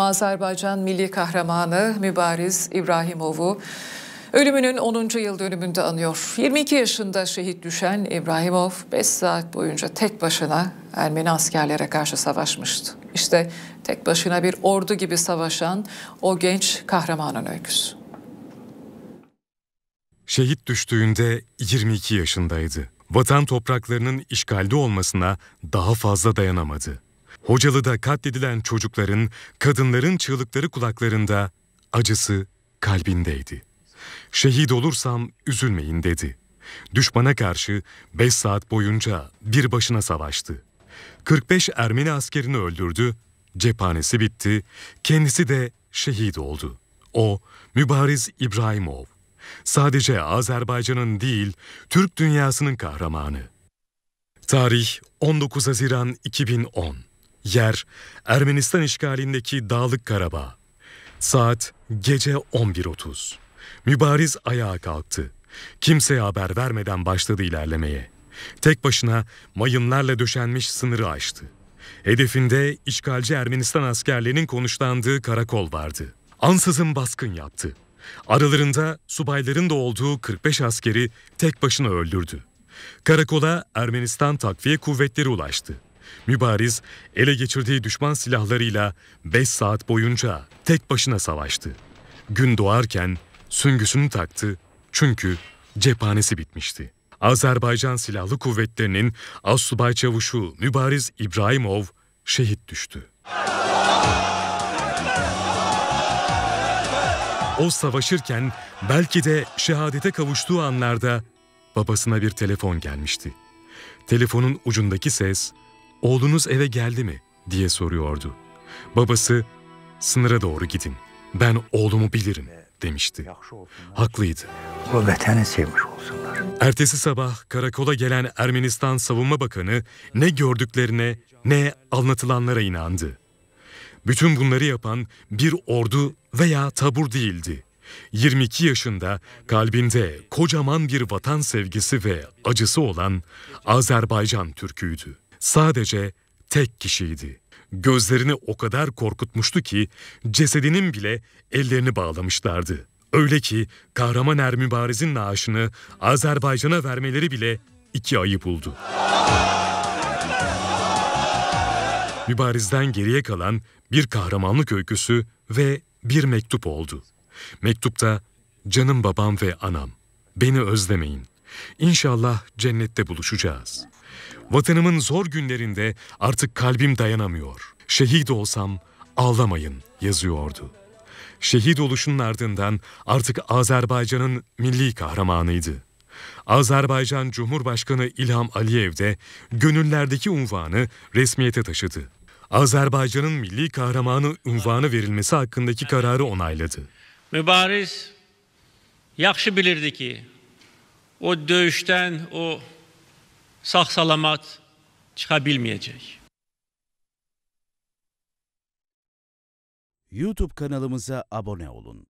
Azerbaycan milli kahramanı Mübariz İbrahimov'u ölümünün 10. yıl dönümünde anıyor. 22 yaşında şehit düşen İbrahimov 5 saat boyunca tek başına Ermeni askerlere karşı savaşmıştı. İşte tek başına bir ordu gibi savaşan o genç kahramanın öyküsü. Şehit düştüğünde 22 yaşındaydı. Vatan topraklarının işgalde olmasına daha fazla dayanamadı. Hocalı'da katledilen çocukların, kadınların çığlıkları kulaklarında, acısı kalbindeydi. Şehit olursam üzülmeyin dedi. Düşmana karşı 5 saat boyunca bir başına savaştı. 45 Ermeni askerini öldürdü, cephanesi bitti, kendisi de şehit oldu. O Mübariz İbrahimov. Sadece Azerbaycan'ın değil, Türk dünyasının kahramanı. Tarih 19 Haziran 2010 Yer Ermenistan işgalindeki Dağlık Karabağ. Saat gece 11.30. Mübariz ayağa kalktı. Kimseye haber vermeden başladı ilerlemeye. Tek başına mayınlarla döşenmiş sınırı aştı. Hedefinde işgalci Ermenistan askerlerinin konuşlandığı karakol vardı. Ansızın baskın yaptı. Aralarında subayların da olduğu 45 askeri tek başına öldürdü. Karakola Ermenistan takviye kuvvetleri ulaştı. Mübariz ele geçirdiği düşman silahlarıyla 5 saat boyunca tek başına savaştı. Gün doğarken süngüsünü taktı çünkü cephanesi bitmişti. Azerbaycan Silahlı Kuvvetleri'nin Assubay Çavuşu Mübariz İbrahimov şehit düştü. O savaşırken belki de şehadete kavuştuğu anlarda babasına bir telefon gelmişti. Telefonun ucundaki ses oğlunuz eve geldi mi diye soruyordu. Babası sınıra doğru gidin ben oğlumu bilirim demişti. Haklıydı. O veteni sevmiş olsunlar. Ertesi sabah karakola gelen Ermenistan Savunma Bakanı ne gördüklerine ne anlatılanlara inandı. Bütün bunları yapan bir ordu veya tabur değildi. 22 yaşında kalbinde kocaman bir vatan sevgisi ve acısı olan Azerbaycan Türküydü. Sadece tek kişiydi. Gözlerini o kadar korkutmuştu ki cesedinin bile ellerini bağlamışlardı. Öyle ki kahraman Er Mübariz'in naaşını Azerbaycan'a vermeleri bile iki ayı buldu. Mübariz'den geriye kalan bir kahramanlık öyküsü ve bir mektup oldu. Mektupta canım babam ve anam beni özlemeyin. İnşallah cennette buluşacağız. Vatanımın zor günlerinde artık kalbim dayanamıyor. Şehit olsam ağlamayın yazıyordu. Şehit oluşunun ardından artık Azerbaycan'ın milli kahramanıydı. Azerbaycan Cumhurbaşkanı İlham Aliyev de gönüllerdeki unvanı resmiyete taşıdı. Azerbaycan'ın milli kahramanı unvanı verilmesi hakkındaki kararı onayladı. Mübariz yakşı bilirdi ki o dövüşten o sağ salamat çıkabilmeyecek. YouTube kanalımıza abone olun